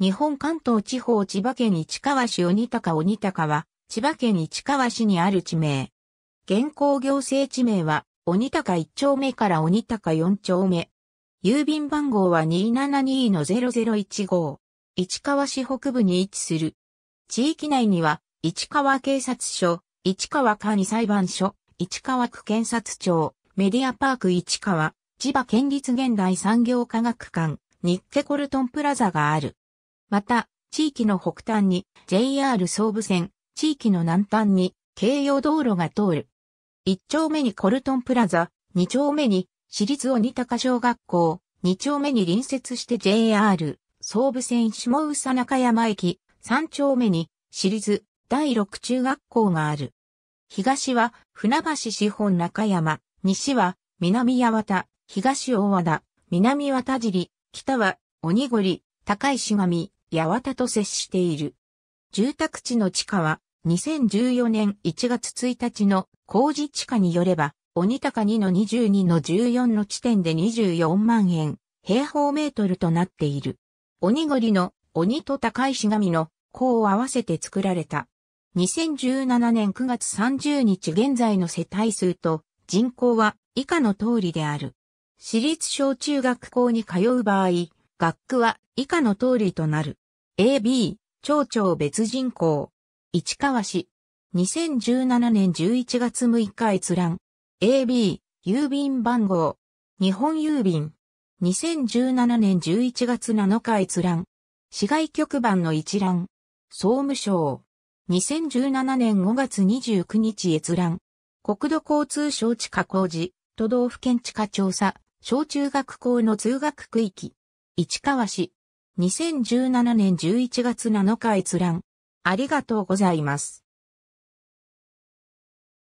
日本関東地方千葉県市川市鬼高鬼高は、千葉県市川市にある地名。現行行政地名は、鬼高1丁目から鬼高4丁目。郵便番号は272-0015。市川市北部に位置する。地域内には、市川警察署、市川管理裁判所、市川区検察庁、メディアパーク市川、千葉県立現代産業科学館、ニッケコルトンプラザがある。また、地域の北端に JR 総武線、地域の南端に京葉道路が通る。1丁目にコルトンプラザ、2丁目に私立鬼高小学校、2丁目に隣接して JR、総武線下宇佐中山駅、3丁目に私立第6中学校がある。東は船橋四本中山、西は南八幡、東大和田、南渡尻、北は鬼堀、高石神、八幡と接している。住宅地の地価は、2014年1月1日の工事地価によれば、鬼高2の22の14の地点で24万円、平方メートルとなっている。鬼ごりの鬼と高石神の項を合わせて作られた。2017年9月30日現在の世帯数と人口は以下の通りである。私立小中学校に通う場合、学区は以下の通りとなる。AB、町長別人口。市川市。2017年11月6日閲覧。AB、郵便番号。日本郵便。2017年11月7日閲覧。市外局番の一覧。総務省。2017年5月29日閲覧。国土交通省地下工事、都道府県地下調査、小中学校の通学区域。市川市。2017年11月7日閲覧。ありがとうございます。